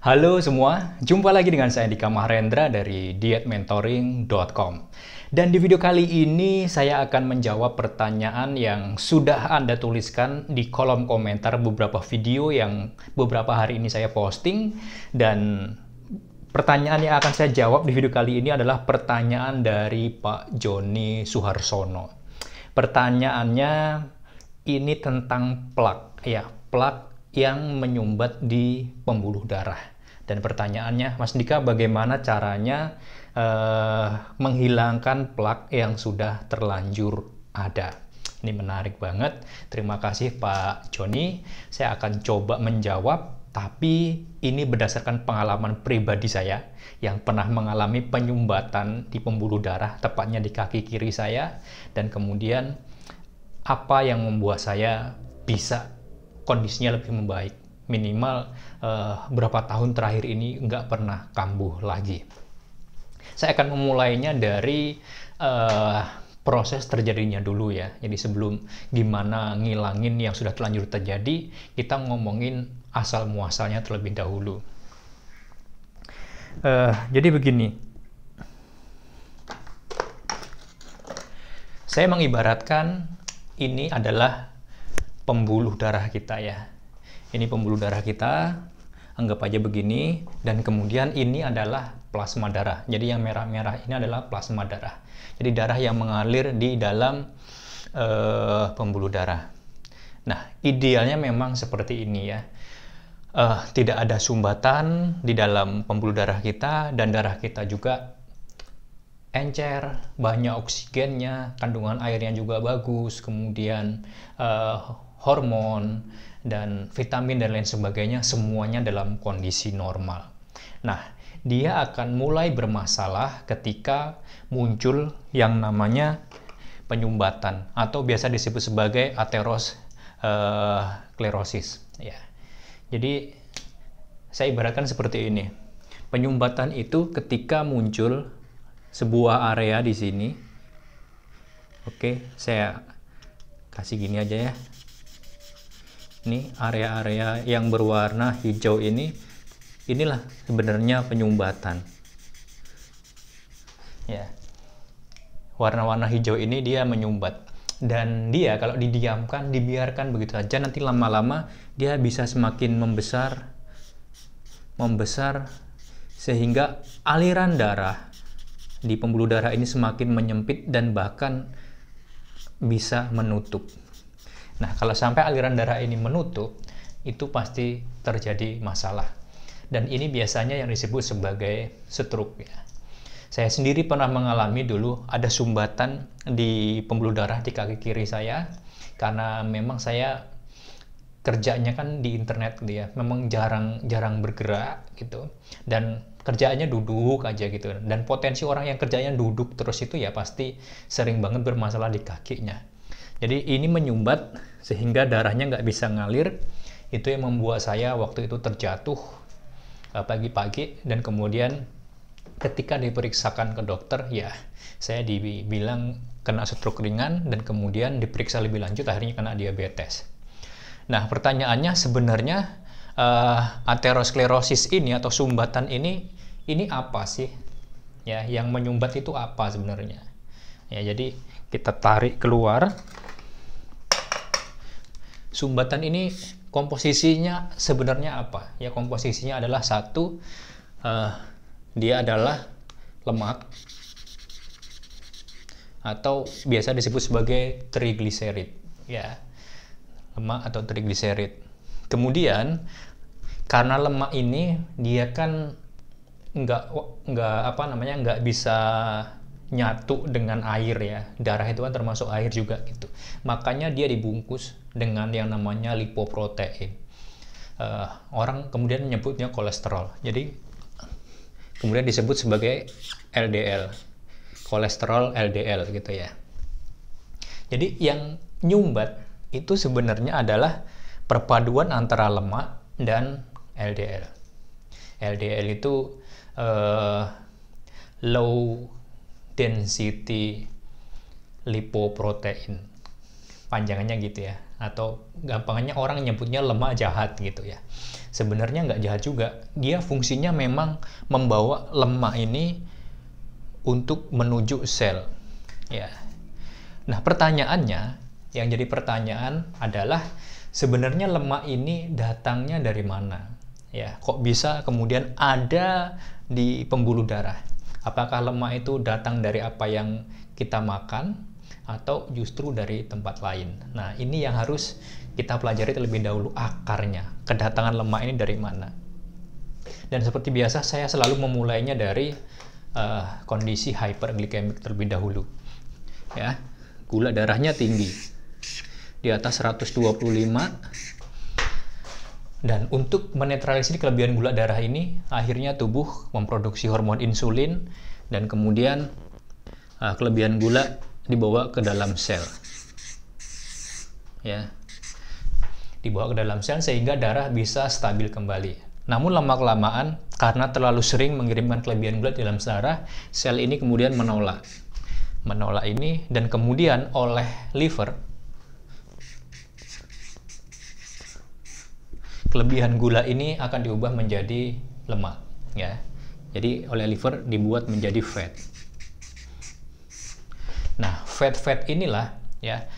Halo semua, jumpa lagi dengan saya Dika Mahrendra dari dietmentoring.com. Dan di video kali ini saya akan menjawab pertanyaan yang sudah Anda tuliskan di kolom komentar beberapa video yang beberapa hari ini saya posting dan pertanyaan yang akan saya jawab di video kali ini adalah pertanyaan dari Pak Joni Suharsono. Pertanyaannya ini tentang plak ya, plak yang menyumbat di pembuluh darah. Dan pertanyaannya, Mas Dika, bagaimana caranya uh, menghilangkan plak yang sudah terlanjur ada? Ini menarik banget. Terima kasih Pak Joni. Saya akan coba menjawab, tapi ini berdasarkan pengalaman pribadi saya yang pernah mengalami penyumbatan di pembuluh darah, tepatnya di kaki kiri saya, dan kemudian apa yang membuat saya bisa kondisinya lebih membaik. Minimal uh, berapa tahun terakhir ini nggak pernah kambuh lagi. Saya akan memulainya dari uh, proses terjadinya dulu ya. Jadi sebelum gimana ngilangin yang sudah terlanjur terjadi, kita ngomongin asal muasalnya terlebih dahulu. Uh, jadi begini, saya mengibaratkan ini adalah pembuluh darah kita ya. Ini pembuluh darah kita, anggap aja begini, dan kemudian ini adalah plasma darah. Jadi yang merah-merah ini adalah plasma darah. Jadi darah yang mengalir di dalam uh, pembuluh darah. Nah, idealnya memang seperti ini ya. Uh, tidak ada sumbatan di dalam pembuluh darah kita dan darah kita juga encer, banyak oksigennya, kandungan airnya juga bagus, kemudian uh, hormon, dan vitamin dan lain sebagainya semuanya dalam kondisi normal. Nah, dia akan mulai bermasalah ketika muncul yang namanya penyumbatan atau biasa disebut sebagai aterosklerosis eh, ya. Jadi saya ibaratkan seperti ini. Penyumbatan itu ketika muncul sebuah area di sini. Oke, saya kasih gini aja ya. Ini area-area yang berwarna hijau ini inilah sebenarnya penyumbatan ya warna-warna hijau ini dia menyumbat dan dia kalau didiamkan dibiarkan begitu saja nanti lama-lama dia bisa semakin membesar membesar sehingga aliran darah di pembuluh darah ini semakin menyempit dan bahkan bisa menutup Nah, kalau sampai aliran darah ini menutup, itu pasti terjadi masalah. Dan ini biasanya yang disebut sebagai stroke. Ya. Saya sendiri pernah mengalami dulu ada sumbatan di pembuluh darah di kaki kiri saya karena memang saya kerjanya kan di internet gitu ya, memang jarang jarang bergerak gitu dan kerjaannya duduk aja gitu dan potensi orang yang kerjanya duduk terus itu ya pasti sering banget bermasalah di kakinya. Jadi ini menyumbat sehingga darahnya nggak bisa ngalir itu yang membuat saya waktu itu terjatuh eh, pagi-pagi dan kemudian ketika diperiksakan ke dokter ya saya dibilang kena stroke ringan dan kemudian diperiksa lebih lanjut akhirnya kena diabetes nah pertanyaannya sebenarnya uh, eh, aterosklerosis ini atau sumbatan ini ini apa sih ya yang menyumbat itu apa sebenarnya ya jadi kita tarik keluar sumbatan ini komposisinya sebenarnya apa? Ya komposisinya adalah satu uh, dia adalah lemak atau biasa disebut sebagai triglycerid, ya. Lemak atau triglycerid. Kemudian karena lemak ini dia kan nggak nggak apa namanya nggak bisa nyatu dengan air ya. Darah itu kan termasuk air juga gitu. Makanya dia dibungkus dengan yang namanya lipoprotein. Uh, orang kemudian menyebutnya kolesterol. Jadi kemudian disebut sebagai LDL. Kolesterol LDL gitu ya. Jadi yang nyumbat itu sebenarnya adalah perpaduan antara lemak dan LDL. LDL itu uh, low density lipoprotein panjangannya gitu ya atau gampangnya orang nyebutnya lemak jahat gitu ya sebenarnya nggak jahat juga dia fungsinya memang membawa lemak ini untuk menuju sel ya nah pertanyaannya yang jadi pertanyaan adalah sebenarnya lemak ini datangnya dari mana ya kok bisa kemudian ada di pembuluh darah Apakah lemak itu datang dari apa yang kita makan atau justru dari tempat lain? Nah, ini yang harus kita pelajari terlebih dahulu akarnya. Kedatangan lemak ini dari mana? Dan seperti biasa saya selalu memulainya dari uh, kondisi hyperglikemik terlebih dahulu. Ya, gula darahnya tinggi. Di atas 125 dan untuk menetralisir kelebihan gula darah ini, akhirnya tubuh memproduksi hormon insulin dan kemudian uh, kelebihan gula dibawa ke dalam sel. Ya. Dibawa ke dalam sel sehingga darah bisa stabil kembali. Namun lama-kelamaan karena terlalu sering mengirimkan kelebihan gula di dalam darah, sel ini kemudian menolak. Menolak ini dan kemudian oleh liver kelebihan gula ini akan diubah menjadi lemak ya. Jadi oleh liver dibuat menjadi fat. Nah, fat-fat inilah ya.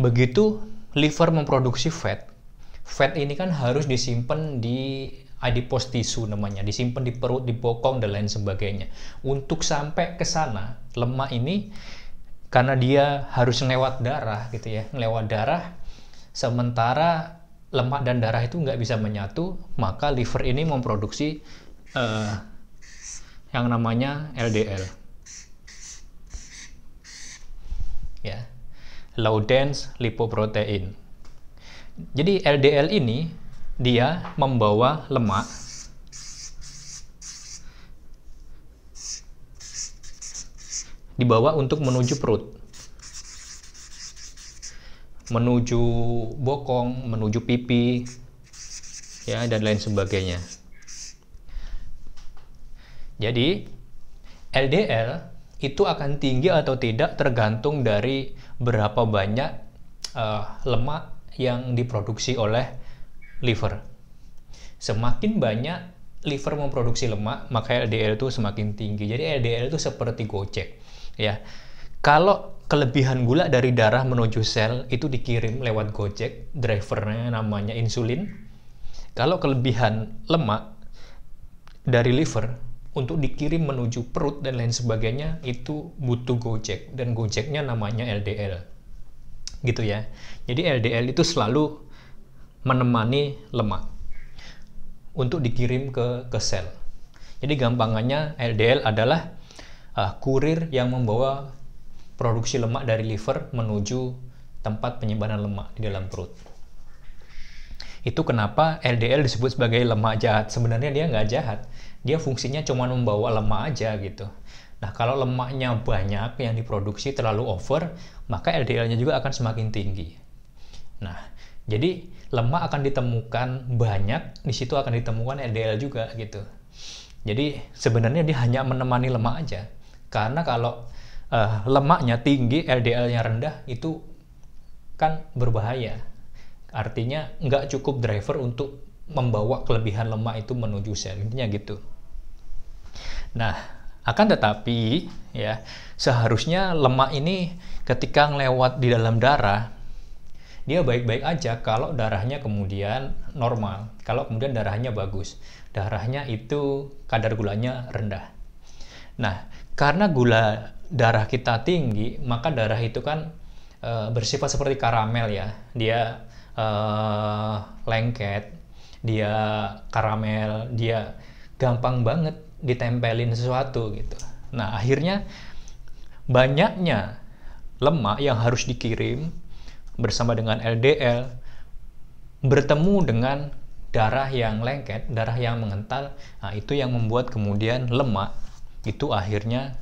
Begitu liver memproduksi fat, fat ini kan harus disimpan di adipose tissue namanya, disimpan di perut, di bokong dan lain sebagainya. Untuk sampai ke sana, lemak ini karena dia harus lewat darah gitu ya, lewat darah sementara lemak dan darah itu nggak bisa menyatu, maka liver ini memproduksi uh, yang namanya LDL. Ya. Low dense lipoprotein. Jadi LDL ini dia membawa lemak dibawa untuk menuju perut menuju bokong, menuju pipi, ya dan lain sebagainya. Jadi LDL itu akan tinggi atau tidak tergantung dari berapa banyak uh, lemak yang diproduksi oleh liver. Semakin banyak liver memproduksi lemak, maka LDL itu semakin tinggi. Jadi LDL itu seperti gojek, ya. Kalau kelebihan gula dari darah menuju sel itu dikirim lewat Gojek, drivernya namanya insulin. Kalau kelebihan lemak dari liver untuk dikirim menuju perut dan lain sebagainya itu butuh Gojek dan Gojeknya namanya LDL. Gitu ya. Jadi LDL itu selalu menemani lemak untuk dikirim ke ke sel. Jadi gampangannya LDL adalah uh, kurir yang membawa produksi lemak dari liver menuju tempat penyimpanan lemak di dalam perut. Itu kenapa LDL disebut sebagai lemak jahat. Sebenarnya dia nggak jahat. Dia fungsinya cuma membawa lemak aja gitu. Nah, kalau lemaknya banyak yang diproduksi terlalu over, maka LDL-nya juga akan semakin tinggi. Nah, jadi lemak akan ditemukan banyak, di situ akan ditemukan LDL juga gitu. Jadi sebenarnya dia hanya menemani lemak aja. Karena kalau uh, lemaknya tinggi, LDL-nya rendah, itu kan berbahaya. Artinya nggak cukup driver untuk membawa kelebihan lemak itu menuju sel intinya gitu. Nah, akan tetapi ya seharusnya lemak ini ketika lewat di dalam darah dia baik-baik aja kalau darahnya kemudian normal, kalau kemudian darahnya bagus. Darahnya itu kadar gulanya rendah. Nah, karena gula darah kita tinggi, maka darah itu kan e, bersifat seperti karamel ya. Dia e, lengket, dia karamel, dia gampang banget ditempelin sesuatu gitu. Nah, akhirnya banyaknya lemak yang harus dikirim bersama dengan LDL bertemu dengan darah yang lengket, darah yang mengental. Nah, itu yang membuat kemudian lemak itu akhirnya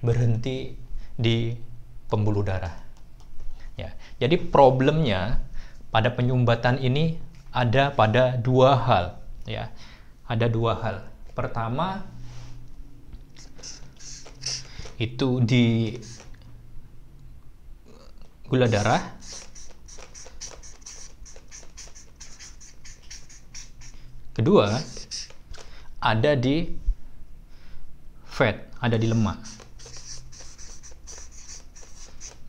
berhenti di pembuluh darah. Ya. Jadi problemnya pada penyumbatan ini ada pada dua hal, ya. Ada dua hal. Pertama itu di gula darah Kedua, ada di fat, ada di lemak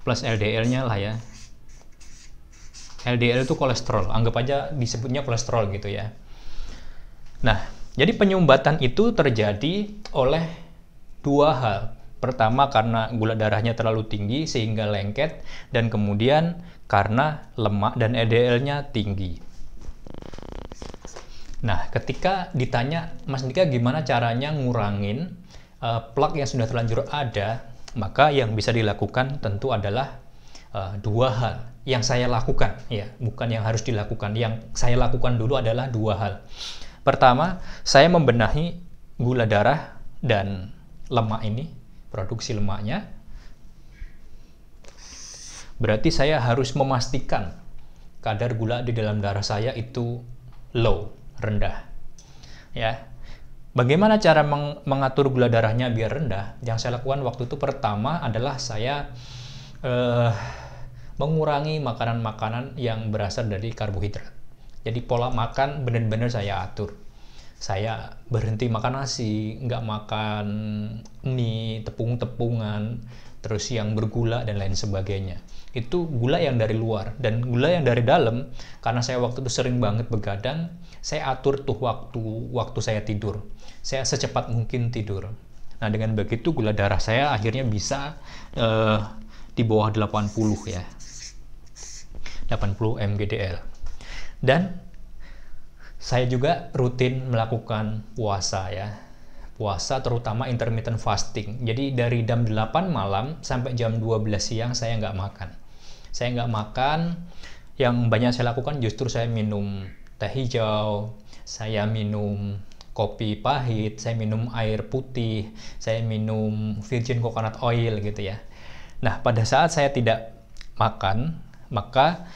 plus LDL-nya lah ya. LDL itu kolesterol, anggap aja disebutnya kolesterol gitu ya. Nah, jadi penyumbatan itu terjadi oleh dua hal. Pertama karena gula darahnya terlalu tinggi sehingga lengket dan kemudian karena lemak dan LDL-nya tinggi. Nah, ketika ditanya Mas Dika gimana caranya ngurangin uh, eh, plak yang sudah terlanjur ada, maka yang bisa dilakukan tentu adalah uh, dua hal yang saya lakukan ya bukan yang harus dilakukan yang saya lakukan dulu adalah dua hal pertama saya membenahi gula darah dan lemak ini produksi lemaknya berarti saya harus memastikan kadar gula di dalam darah saya itu low rendah ya Bagaimana cara meng mengatur gula darahnya biar rendah? Yang saya lakukan waktu itu pertama adalah saya eh, mengurangi makanan-makanan yang berasal dari karbohidrat. Jadi pola makan benar-benar saya atur. Saya berhenti makan nasi, nggak makan mie, tepung-tepungan, terus yang bergula dan lain sebagainya. Itu gula yang dari luar dan gula yang dari dalam karena saya waktu itu sering banget begadang, saya atur tuh waktu waktu saya tidur saya secepat mungkin tidur. Nah, dengan begitu gula darah saya akhirnya bisa uh, di bawah 80 ya. 80 mgdl. Dan saya juga rutin melakukan puasa ya. Puasa terutama intermittent fasting. Jadi dari jam 8 malam sampai jam 12 siang saya nggak makan. Saya nggak makan. Yang banyak saya lakukan justru saya minum teh hijau, saya minum kopi pahit, saya minum air putih, saya minum virgin coconut oil gitu ya. Nah, pada saat saya tidak makan, maka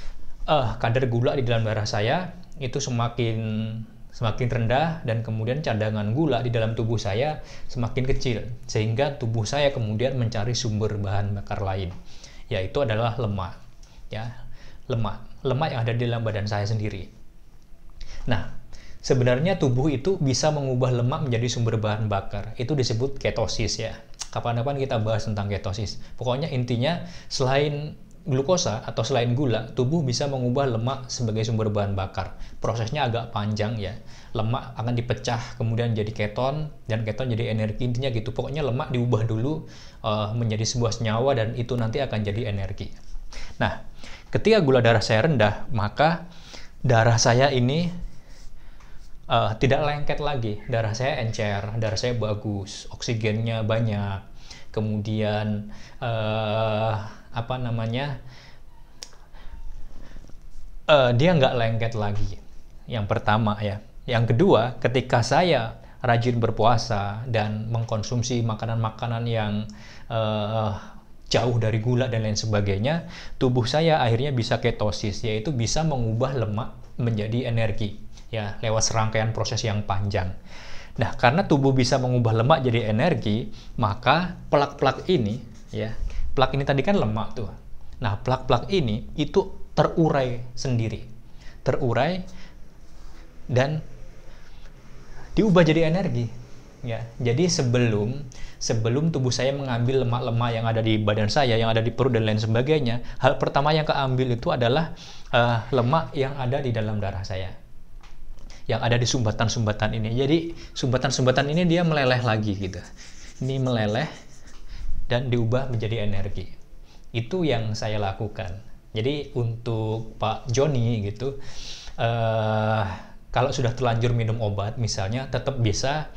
uh, kadar gula di dalam darah saya itu semakin semakin rendah dan kemudian cadangan gula di dalam tubuh saya semakin kecil sehingga tubuh saya kemudian mencari sumber bahan bakar lain yaitu adalah lemak ya lemak lemak yang ada di dalam badan saya sendiri nah sebenarnya tubuh itu bisa mengubah lemak menjadi sumber bahan bakar. Itu disebut ketosis ya. Kapan-kapan kita bahas tentang ketosis. Pokoknya intinya selain glukosa atau selain gula, tubuh bisa mengubah lemak sebagai sumber bahan bakar. Prosesnya agak panjang ya. Lemak akan dipecah kemudian jadi keton dan keton jadi energi intinya gitu. Pokoknya lemak diubah dulu uh, menjadi sebuah senyawa dan itu nanti akan jadi energi. Nah, ketika gula darah saya rendah, maka darah saya ini uh, tidak lengket lagi. Darah saya encer, darah saya bagus, oksigennya banyak. Kemudian uh, apa namanya? Uh, dia nggak lengket lagi. Yang pertama ya. Yang kedua, ketika saya rajin berpuasa dan mengkonsumsi makanan-makanan yang uh, jauh dari gula dan lain sebagainya, tubuh saya akhirnya bisa ketosis, yaitu bisa mengubah lemak menjadi energi ya lewat serangkaian proses yang panjang. Nah, karena tubuh bisa mengubah lemak jadi energi, maka plak-plak ini ya, plak ini tadi kan lemak tuh. Nah, plak-plak ini itu terurai sendiri. Terurai dan diubah jadi energi. Ya, jadi sebelum sebelum tubuh saya mengambil lemak-lemak yang ada di badan saya, yang ada di perut dan lain sebagainya, hal pertama yang keambil itu adalah uh, lemak yang ada di dalam darah saya yang ada di sumbatan-sumbatan ini. Jadi sumbatan-sumbatan ini dia meleleh lagi gitu. Ini meleleh dan diubah menjadi energi. Itu yang saya lakukan. Jadi untuk Pak Joni gitu, uh, kalau sudah terlanjur minum obat misalnya, tetap bisa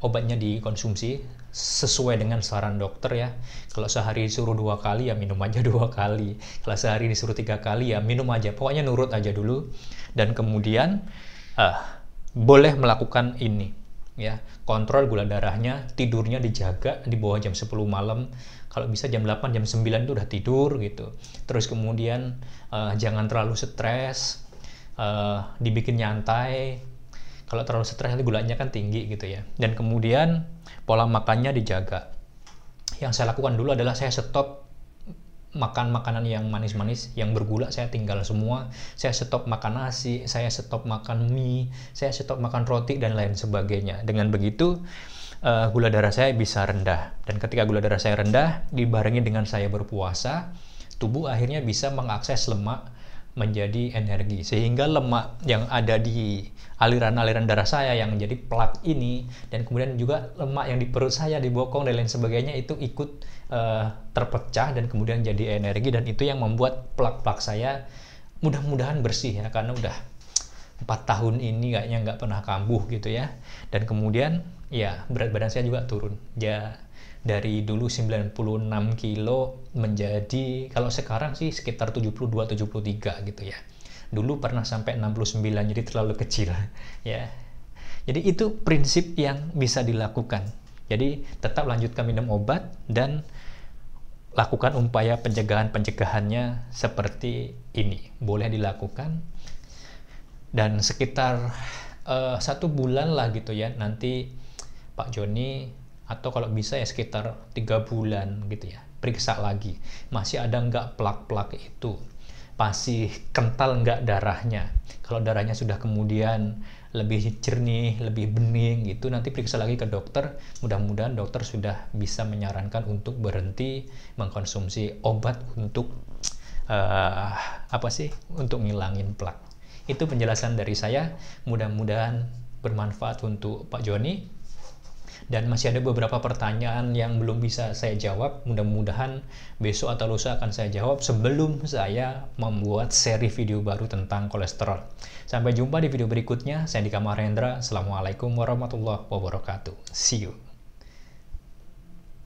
obatnya dikonsumsi sesuai dengan saran dokter ya. Kalau sehari disuruh dua kali ya minum aja dua kali. Kalau sehari disuruh tiga kali ya minum aja. Pokoknya nurut aja dulu. Dan kemudian uh, boleh melakukan ini ya kontrol gula darahnya tidurnya dijaga di bawah jam 10 malam kalau bisa jam 8 jam 9 itu udah tidur gitu terus kemudian uh, jangan terlalu stres uh, dibikin nyantai kalau terlalu stres nanti gulanya kan tinggi gitu ya dan kemudian pola makannya dijaga yang saya lakukan dulu adalah saya stop makan makanan yang manis-manis, yang bergula saya tinggal semua. Saya stop makan nasi, saya stop makan mie, saya stop makan roti dan lain sebagainya. Dengan begitu uh, gula darah saya bisa rendah. Dan ketika gula darah saya rendah dibarengi dengan saya berpuasa, tubuh akhirnya bisa mengakses lemak menjadi energi sehingga lemak yang ada di aliran-aliran darah saya yang menjadi plak ini dan kemudian juga lemak yang di perut saya di bokong dan lain sebagainya itu ikut uh, terpecah dan kemudian jadi energi dan itu yang membuat plak-plak saya mudah-mudahan bersih ya karena udah empat tahun ini kayaknya nggak pernah kambuh gitu ya dan kemudian ya berat badan saya juga turun ya dari dulu 96 kilo menjadi kalau sekarang sih sekitar 72-73 gitu ya dulu pernah sampai 69 jadi terlalu kecil ya jadi itu prinsip yang bisa dilakukan jadi tetap lanjutkan minum obat dan lakukan upaya pencegahan-pencegahannya seperti ini boleh dilakukan dan sekitar uh, satu bulan lah gitu ya nanti Pak Joni atau kalau bisa ya sekitar tiga bulan gitu ya periksa lagi masih ada nggak plak-plak itu masih kental nggak darahnya kalau darahnya sudah kemudian lebih jernih, lebih bening gitu nanti periksa lagi ke dokter mudah-mudahan dokter sudah bisa menyarankan untuk berhenti mengkonsumsi obat untuk uh, apa sih untuk ngilangin plak itu penjelasan dari saya mudah-mudahan bermanfaat untuk Pak Joni dan masih ada beberapa pertanyaan yang belum bisa saya jawab. Mudah-mudahan besok atau lusa akan saya jawab sebelum saya membuat seri video baru tentang kolesterol. Sampai jumpa di video berikutnya. Saya Dika Mahendra. Assalamualaikum warahmatullahi wabarakatuh. See you.